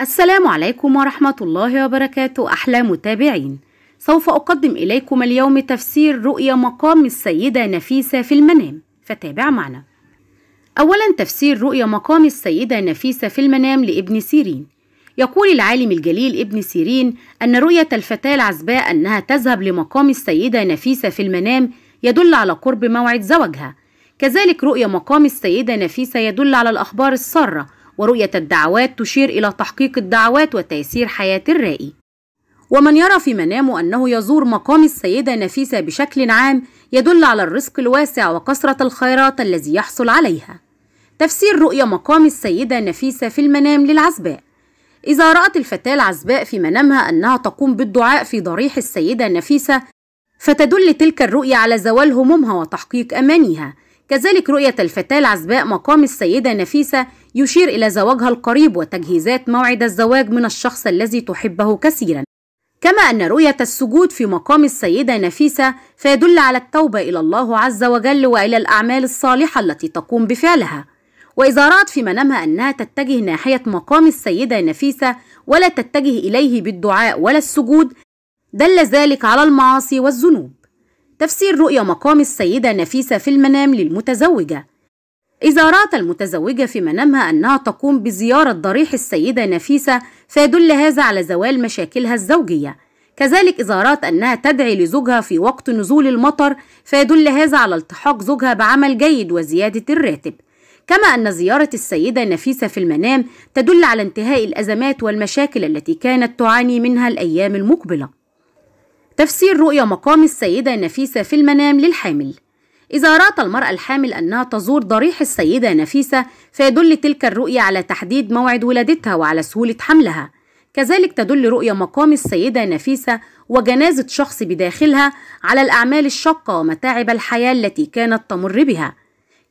السلام عليكم ورحمة الله وبركاته أحلى متابعين سوف أقدم إليكم اليوم تفسير رؤية مقام السيدة نفيسة في المنام فتابع معنا أولا تفسير رؤية مقام السيدة نفيسة في المنام لابن سيرين يقول العالم الجليل ابن سيرين أن رؤية الفتاة العزباء أنها تذهب لمقام السيدة نفيسة في المنام يدل على قرب موعد زوجها كذلك رؤية مقام السيدة نفيسة يدل على الأخبار السارة ورؤية الدعوات تشير إلى تحقيق الدعوات وتيسير حياة الرائي ومن يرى في منامه أنه يزور مقام السيدة نفيسة بشكل عام يدل على الرزق الواسع وكثرة الخيرات الذي يحصل عليها تفسير رؤية مقام السيدة نفيسة في المنام للعزباء إذا رأت الفتاة العزباء في منامها أنها تقوم بالدعاء في ضريح السيدة نفيسة فتدل تلك الرؤية على زوال همومها وتحقيق أمانها كذلك رؤية الفتاة العزباء مقام السيدة نفيسة يشير إلى زواجها القريب وتجهيزات موعد الزواج من الشخص الذي تحبه كثيرا كما أن رؤية السجود في مقام السيدة نفيسة فيدل على التوبة إلى الله عز وجل وإلى الأعمال الصالحة التي تقوم بفعلها وإذا رأت في منامها أنها تتجه ناحية مقام السيدة نفيسة ولا تتجه إليه بالدعاء ولا السجود دل ذلك على المعاصي والذنوب تفسير رؤية مقام السيدة نفيسة في المنام للمتزوجة إذا رأت المتزوجة في منامها أنها تقوم بزيارة ضريح السيدة نفيسة فيدل هذا على زوال مشاكلها الزوجية كذلك إذا رأت أنها تدعي لزوجها في وقت نزول المطر فيدل هذا على التحاق زوجها بعمل جيد وزيادة الراتب كما أن زيارة السيدة نفيسة في المنام تدل على انتهاء الأزمات والمشاكل التي كانت تعاني منها الأيام المقبلة تفسير رؤية مقام السيدة نفيسة في المنام للحامل إذا رأت المرأة الحامل أنها تزور ضريح السيدة نفيسة فيدل تلك الرؤية على تحديد موعد ولادتها وعلى سهولة حملها كذلك تدل رؤية مقام السيدة نفيسة وجنازة شخص بداخلها على الأعمال الشاقة ومتاعب الحياة التي كانت تمر بها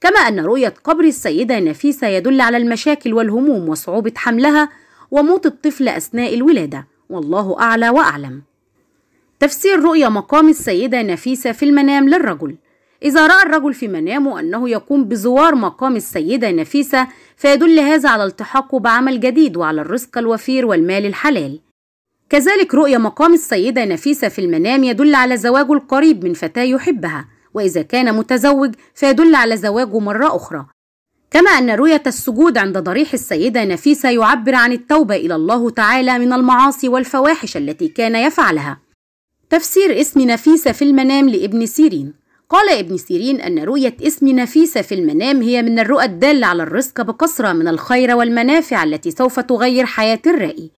كما أن رؤية قبر السيدة نفيسة يدل على المشاكل والهموم وصعوبة حملها وموت الطفل أثناء الولادة والله أعلى وأعلم تفسير رؤية مقام السيدة نفيسة في المنام للرجل إذا رأى الرجل في منامه أنه يقوم بزوار مقام السيدة نفيسة فيدل هذا على التحاقه بعمل جديد وعلى الرزق الوفير والمال الحلال كذلك رؤية مقام السيدة نفيسة في المنام يدل على زواجه القريب من فتاة يحبها وإذا كان متزوج فيدل على زواجه مرة أخرى كما أن رؤية السجود عند ضريح السيدة نفيسة يعبر عن التوبة إلى الله تعالى من المعاصي والفواحش التي كان يفعلها تفسير اسم نفيسة في المنام لابن سيرين قال ابن سيرين أن رؤية اسم نفيسة في المنام هي من الرؤى الدالة على الرزق بكثرة من الخير والمنافع التي سوف تغير حياة الرائي.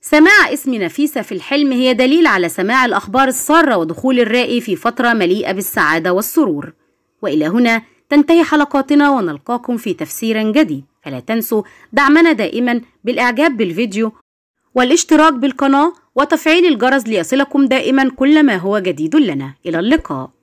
سماع اسم نفيسة في الحلم هي دليل على سماع الأخبار السارة ودخول الرائي في فترة مليئة بالسعادة والسرور. وإلى هنا تنتهي حلقاتنا ونلقاكم في تفسير جديد، فلا تنسوا دعمنا دائما بالإعجاب بالفيديو والاشتراك بالقناة وتفعيل الجرس ليصلكم دائما كل ما هو جديد لنا. إلى اللقاء.